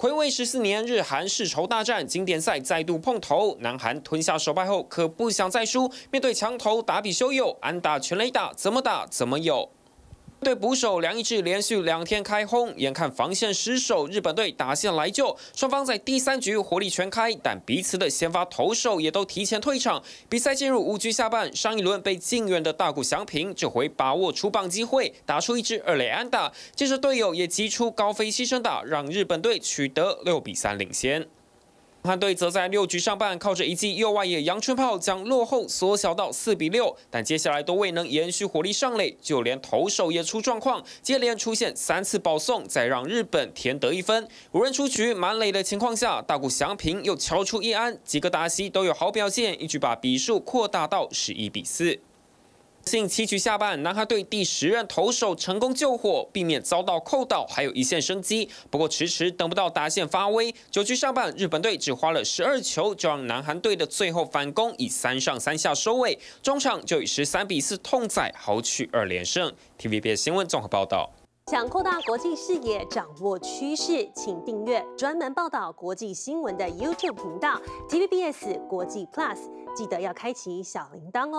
暌违十四年，日韩世仇大战经典赛再度碰头。南韩吞下首败后，可不想再输。面对强头，打比修友，安打全垒打，怎么打怎么有。对捕手梁一志连续两天开轰，眼看防线失守，日本队打线来救。双方在第三局火力全开，但彼此的先发投手也都提前退场。比赛进入五局下半，上一轮被禁援的大谷祥平，这回把握出棒机会，打出一支二垒安打，接着队友也击出高飞牺牲打，让日本队取得六比三领先。汉队则在六局上半靠着一记右外野阳春炮将落后缩小到四比六，但接下来都未能延续火力上垒，就连投手也出状况，接连出现三次保送，再让日本添得一分。五人出局满垒的情况下，大谷翔平又敲出一安，几个达西都有好表现，一举把比数扩大到十一比四。七局下半，南韩队第十任投手成功救火，避免遭到扣到，还有一线生机。不过迟迟等不到达线发威。九局上半，日本队只花了十二球，就让南韩队的最后反攻以三上三下收尾。中场就以十三比四痛宰，豪取二连胜。TVBS 新闻综合报道。想扩大国际视野，掌握趋势，请订阅专门报道国际新闻的 YouTube 频道 TVBS 国际 Plus。记得要开启小铃铛哦。